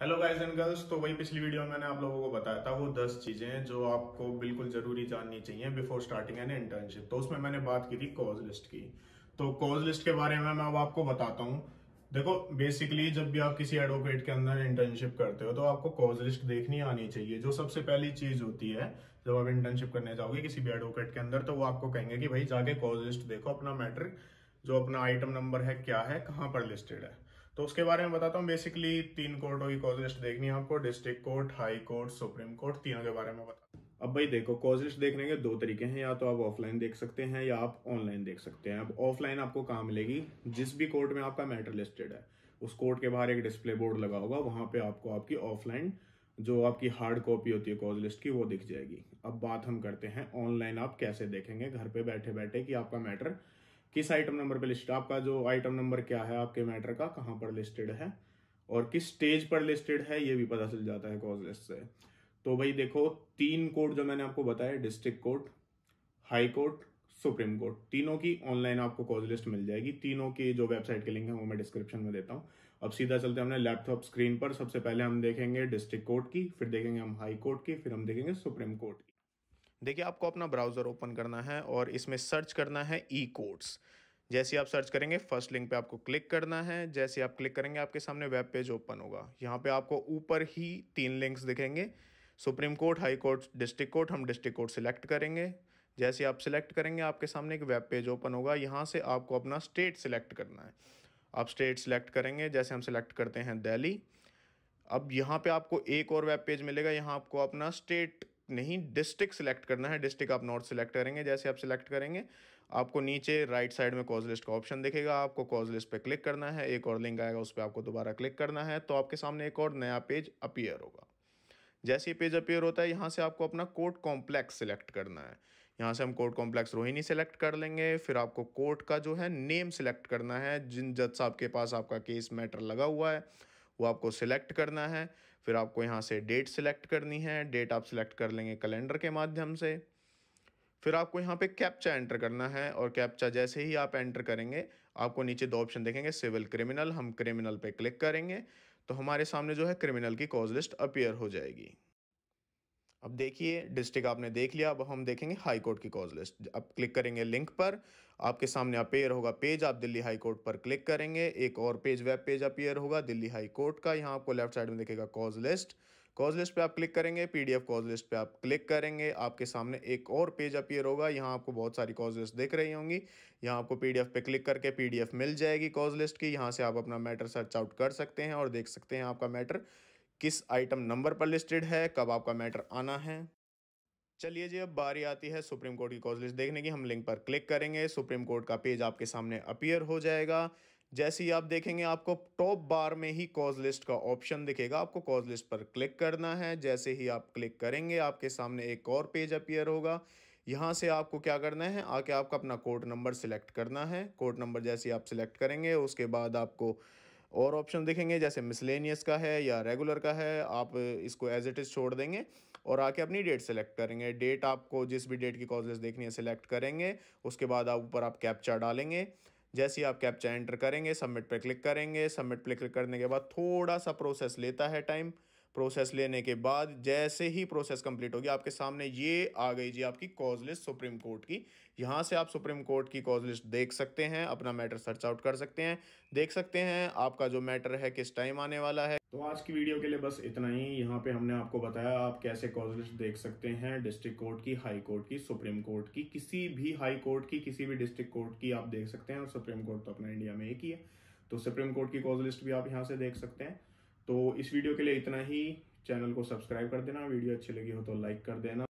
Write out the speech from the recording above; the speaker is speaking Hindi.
हेलो गाइस एंड गर्ल्स तो वही पिछली वीडियो में मैंने आप लोगों को बताया था वो दस चीजें जो आपको बिल्कुल जरूरी जाननी चाहिए बिफोर स्टार्टिंग एन इंटर्नशिप तो उसमें मैंने बात की थी कॉज लिस्ट की तो कॉज लिस्ट के बारे में मैं अब आपको बताता हूँ देखो बेसिकली जब भी आप किसी एडवोकेट के अंदर इंटर्नशिप करते हो तो आपको कॉज लिस्ट देखनी आनी चाहिए जो सबसे पहली चीज होती है जब आप इंटर्नशिप करने जाओगे किसी भी एडवोकेट के अंदर तो वो आपको कहेंगे कि भाई जाके कॉज लिस्ट देखो अपना मैटर जो अपना आइटम नंबर है क्या है कहाँ पर लिस्टेड है तो उसके बारे में बताता हूँ बेसिकली तीन कोर्टों की कॉज लिस्ट देखनी है आपको district court high court supreme court तीनों के बारे में बता अब भाई देखो कॉज लिस्ट देखने के दो तरीके हैं या तो आप ऑफलाइन देख सकते हैं या आप ऑनलाइन देख सकते हैं अब ऑफलाइन आपको कहाँ मिलेगी जिस भी कोर्ट में आपका मैटर लिस्टेड है उस कोर्ट के बाहर एक डिस्प्ले बोर्ड लगा होगा वहां पे आपको आपकी ऑफलाइन जो आपकी हार्ड कॉपी होती है कॉज लिस्ट की वो दिख जाएगी अब बात हम करते हैं ऑनलाइन आप कैसे देखेंगे घर पे बैठे बैठे कि आपका मैटर किस आइटम नंबर पे लिस्टेड आपका जो आइटम नंबर क्या है आपके मैटर का कहां पर लिस्टेड है और किस स्टेज पर लिस्टेड है ये भी पता चल जाता है कॉज लिस्ट से तो भाई देखो तीन कोर्ट जो मैंने आपको बताया district court high court supreme court तीनों की ऑनलाइन आपको कॉज लिस्ट मिल जाएगी तीनों की जो वेबसाइट के लिंक है वो मैं डिस्क्रिप्शन में देता हूँ अब सीधा चलते हैं हमने लैपटॉप स्क्रीन पर सबसे पहले हम देखेंगे डिस्ट्रिक्ट कोर्ट की फिर देखेंगे हम हाई कोर्ट की फिर हम देखेंगे सुप्रीम कोर्ट की देखिए आपको अपना ब्राउज़र ओपन करना है और इसमें सर्च करना है ई कोर्ट्स जैसे आप सर्च करेंगे फर्स्ट लिंक पे आपको क्लिक करना है जैसे आप क्लिक करेंगे आपके सामने वेब पेज ओपन होगा यहाँ पे आपको ऊपर ही तीन लिंक्स दिखेंगे supreme court high court district court हम डिस्ट्रिक्ट कोर्ट सिलेक्ट करेंगे जैसे आप सिलेक्ट करेंगे आपके सामने एक वेब पेज ओपन होगा यहाँ से आपको अपना स्टेट सिलेक्ट करना है आप स्टेट सिलेक्ट करेंगे जैसे हम सिलेक्ट करते हैं दिल्ली अब यहाँ पे आपको एक और वेब पेज मिलेगा यहाँ आपको अपना स्टेट नहीं डिस्ट्रिक्ट सिलेक्ट करना है डिस्ट्रिक्ट आप नॉर्थ सिलेक्ट करेंगे जैसे आप सिलेक्ट करेंगे आपको नीचे राइट साइड में कॉज लिस्ट का ऑप्शन दिखेगा आपको कॉज लिस्ट पे क्लिक करना है एक और लिंक आएगा उस पर आपको दोबारा क्लिक करना है तो आपके सामने एक और नया पेज अपीयर होगा जैसे ये पेज अपीयर होता है यहाँ से आपको अपना कोर्ट कॉम्प्लेक्स सिलेक्ट करना है यहाँ से हम कोर्ट कॉम्प्लेक्स रोहिणी सिलेक्ट कर लेंगे फिर आपको कोर्ट का जो है नेम सिलेक्ट करना है जिन जज साहब के पास आपका केस मैटर लगा हुआ है वो आपको सिलेक्ट करना है फिर आपको यहाँ से डेट सिलेक्ट करनी है डेट आप सिलेक्ट कर लेंगे कैलेंडर के माध्यम से फिर आपको यहाँ पे कैप्चा एंटर करना है और कैप्चा जैसे ही आप एंटर करेंगे आपको नीचे दो ऑप्शन देखेंगे सिविल क्रिमिनल हम क्रिमिनल पे क्लिक करेंगे तो हमारे सामने जो है क्रिमिनल की कॉज लिस्ट अपीयर हो जाएगी अब देखिए डिस्ट्रिक्ट आपने देख लिया अब हम देखेंगे हाई कोर्ट की कॉज लिस्ट अब क्लिक करेंगे लिंक पर आपके सामने अपेयर होगा पेज आप दिल्ली हाई कोर्ट पर क्लिक करेंगे एक और पेज वेब पेज अपेयर होगा दिल्ली हाई कोर्ट का यहाँ आपको लेफ्ट साइड में देखेगा कॉज लिस्ट कॉज लिस्ट पे आप क्लिक करेंगे पीडीएफ कॉज लिस्ट पे आप क्लिक करेंगे आपके सामने एक और पेज अपियर होगा यहाँ आपको बहुत सारी कॉज लिस्ट दिख रही होंगी यहाँ आपको पीडीएफ पे क्लिक करके पीडीएफ मिल जाएगी कॉज लिस्ट की यहाँ से आप अपना मैटर सर्च आउट कर सकते हैं और देख सकते हैं आपका मैटर किस आइटम नंबर पर लिस्टेड है कब आपका मैटर आना है चलिए जी अब बारी आती है सुप्रीम कोर्ट की कॉज लिस्ट देखने की हम लिंक पर क्लिक करेंगे सुप्रीम कोर्ट का पेज आपके सामने अपीयर हो जाएगा जैसे ही आप देखेंगे आपको टॉप बार में ही कॉज लिस्ट का ऑप्शन दिखेगा आपको कॉज लिस्ट पर क्लिक करना है जैसे ही आप क्लिक करेंगे आपके सामने एक और पेज अपीयर होगा यहाँ से आपको क्या करना है आके आपका अपना कोर्ट नंबर सिलेक्ट करना है कोर्ट नंबर जैसे ही आप सिलेक्ट करेंगे उसके बाद आपको और ऑप्शन देखेंगे जैसे मिसलेनियस का है या रेगुलर का है आप इसको एज इट इज़ छोड़ देंगे और आके अपनी डेट सेलेक्ट करेंगे डेट आपको जिस भी डेट की कॉजलेस देखनी है सिलेक्ट करेंगे उसके बाद आप ऊपर आप कैप्चा डालेंगे जैसे ही आप कैप्चा एंटर करेंगे सबमिट पर क्लिक करेंगे सबमिट पर क्लिक करने के बाद थोड़ा सा प्रोसेस लेता है टाइम प्रोसेस लेने के बाद जैसे ही प्रोसेस कंप्लीट होगी आपके सामने ये आ गई जी आपकी कॉज लिस्ट सुप्रीम कोर्ट की यहाँ से आप सुप्रीम कोर्ट की कॉज लिस्ट देख सकते हैं अपना मैटर सर्च आउट कर सकते हैं देख सकते हैं आपका जो मैटर है किस टाइम आने वाला है तो आज की वीडियो के लिए बस इतना ही यहाँ पे हमने आपको बताया आप कैसे कॉज लिस्ट देख सकते हैं डिस्ट्रिक्ट कोर्ट की हाई कोर्ट की सुप्रीम कोर्ट की किसी भी हाई कोर्ट की किसी भी डिस्ट्रिक्ट कोर्ट की आप देख सकते हैं और सुप्रीम कोर्ट तो अपना इंडिया में एक ही है तो सुप्रीम कोर्ट की कॉज लिस्ट भी आप यहाँ से देख सकते हैं तो इस वीडियो के लिए इतना ही चैनल को सब्सक्राइब कर देना वीडियो अच्छी लगी हो तो लाइक कर देना